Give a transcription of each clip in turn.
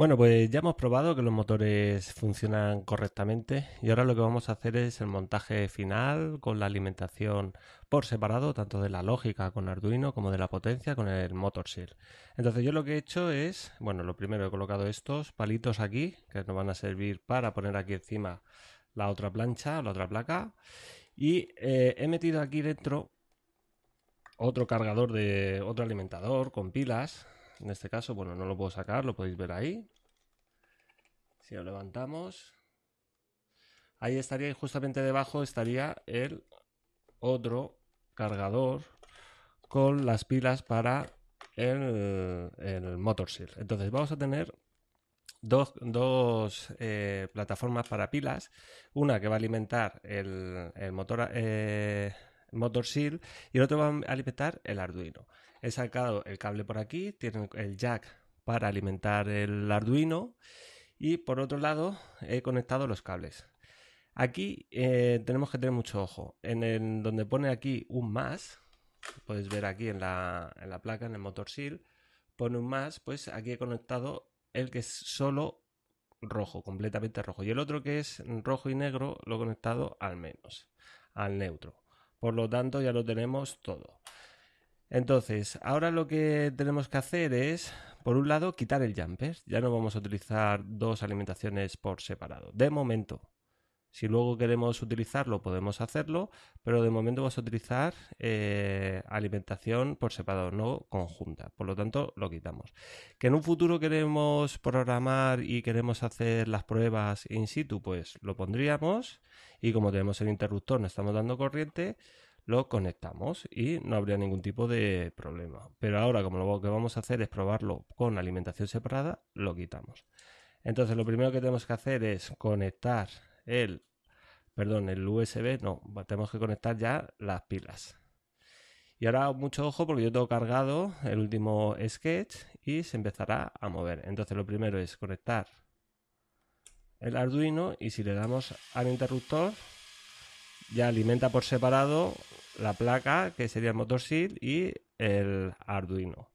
Bueno, pues ya hemos probado que los motores funcionan correctamente y ahora lo que vamos a hacer es el montaje final con la alimentación por separado, tanto de la lógica con Arduino como de la potencia con el motor Shield. Entonces yo lo que he hecho es, bueno, lo primero he colocado estos palitos aquí que nos van a servir para poner aquí encima la otra plancha, la otra placa y eh, he metido aquí dentro otro cargador de otro alimentador con pilas en este caso, bueno, no lo puedo sacar, lo podéis ver ahí. Si lo levantamos, ahí estaría y justamente debajo estaría el otro cargador con las pilas para el, el motor Entonces vamos a tener dos, eh, plataformas para pilas, una que va a alimentar el, motor eh, Motor seal y el otro va a alimentar el Arduino. He sacado el cable por aquí, tiene el jack para alimentar el Arduino y por otro lado he conectado los cables. Aquí eh, tenemos que tener mucho ojo. En el, donde pone aquí un más, puedes ver aquí en la, en la placa, en el Motor seal pone un más, pues aquí he conectado el que es solo rojo, completamente rojo. Y el otro que es rojo y negro lo he conectado al menos, al neutro. Por lo tanto, ya lo tenemos todo. Entonces, ahora lo que tenemos que hacer es, por un lado, quitar el jumper. Ya no vamos a utilizar dos alimentaciones por separado. De momento, si luego queremos utilizarlo, podemos hacerlo, pero de momento vamos a utilizar eh, alimentación por separado, no conjunta. Por lo tanto, lo quitamos. Que en un futuro queremos programar y queremos hacer las pruebas in situ, pues lo pondríamos y como tenemos el interruptor, no estamos dando corriente, lo conectamos y no habría ningún tipo de problema. Pero ahora, como lo que vamos a hacer es probarlo con alimentación separada, lo quitamos. Entonces, lo primero que tenemos que hacer es conectar el, perdón, el USB, no, tenemos que conectar ya las pilas. Y ahora mucho ojo porque yo tengo cargado el último sketch y se empezará a mover. Entonces lo primero es conectar el Arduino y si le damos al interruptor ya alimenta por separado la placa que sería el motor shield y el Arduino.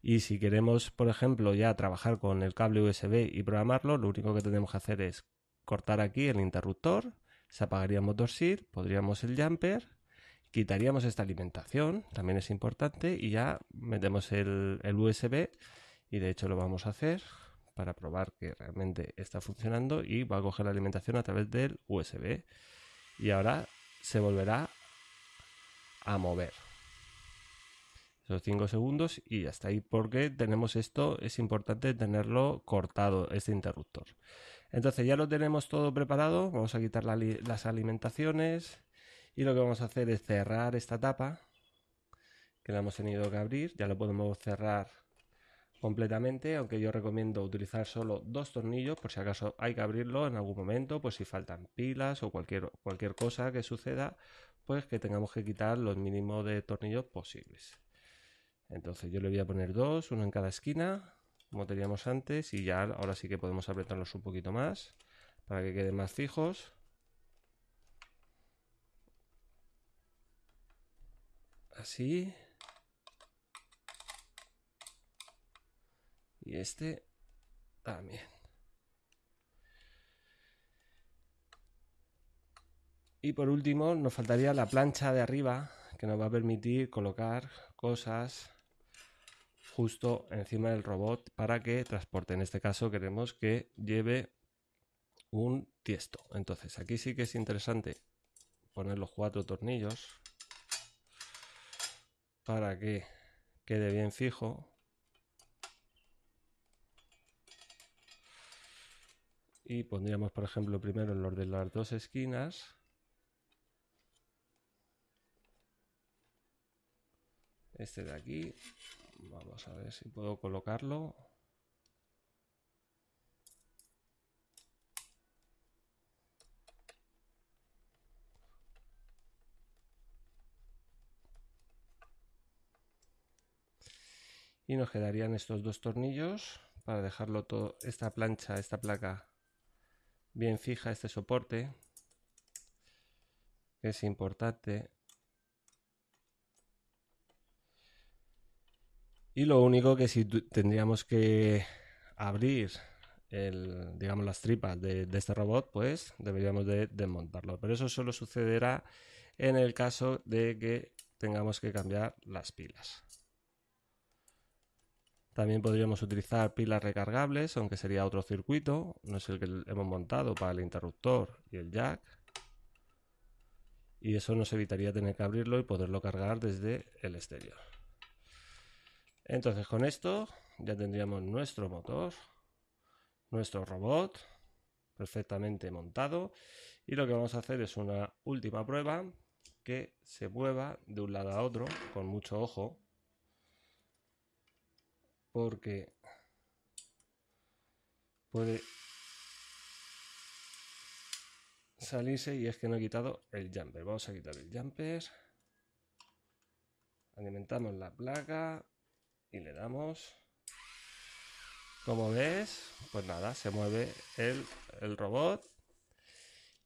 Y si queremos, por ejemplo, ya trabajar con el cable USB y programarlo, lo único que tenemos que hacer es cortar aquí el interruptor, se apagaría el motor podríamos el jumper, quitaríamos esta alimentación, también es importante, y ya metemos el, el USB, y de hecho lo vamos a hacer para probar que realmente está funcionando y va a coger la alimentación a través del USB. Y ahora se volverá a mover. Esos 5 segundos y hasta ahí porque tenemos esto, es importante tenerlo cortado, este interruptor. Entonces ya lo tenemos todo preparado, vamos a quitar las alimentaciones y lo que vamos a hacer es cerrar esta tapa que la hemos tenido que abrir, ya lo podemos cerrar completamente, aunque yo recomiendo utilizar solo dos tornillos por si acaso hay que abrirlo en algún momento, pues si faltan pilas o cualquier, cualquier cosa que suceda, pues que tengamos que quitar los mínimos de tornillos posibles. Entonces yo le voy a poner dos, uno en cada esquina como teníamos antes y ya ahora sí que podemos apretarlos un poquito más para que queden más fijos. Así. Y este también. Y por último nos faltaría la plancha de arriba que nos va a permitir colocar cosas justo encima del robot para que transporte. En este caso queremos que lleve un tiesto. Entonces aquí sí que es interesante poner los cuatro tornillos para que quede bien fijo. Y pondríamos, por ejemplo, primero los de las dos esquinas. Este de aquí Vamos a ver si puedo colocarlo. Y nos quedarían estos dos tornillos para dejarlo todo, esta plancha, esta placa bien fija, este soporte, es importante Y lo único que si tendríamos que abrir el, digamos, las tripas de, este robot, pues deberíamos de desmontarlo. Pero eso solo sucederá en el caso de que tengamos que cambiar las pilas. También podríamos utilizar pilas recargables, aunque sería otro circuito, no es el que hemos montado para el interruptor y el jack. Y eso nos evitaría tener que abrirlo y poderlo cargar desde el exterior. Entonces con esto ya tendríamos nuestro motor, nuestro robot perfectamente montado y lo que vamos a hacer es una última prueba que se mueva de un lado a otro con mucho ojo porque puede salirse y es que no he quitado el jumper. Vamos a quitar el jumper. Alimentamos la placa y le damos. Como ves, pues nada, se mueve el, robot.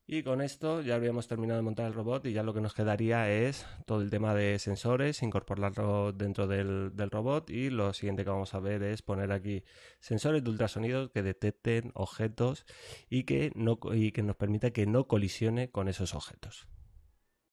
Y con esto ya habríamos terminado de montar el robot y ya lo que nos quedaría es todo el tema de sensores, incorporarlo dentro del, robot y lo siguiente que vamos a ver es poner aquí sensores de ultrasonido que detecten objetos y que, y que nos permita que no colisione con esos objetos.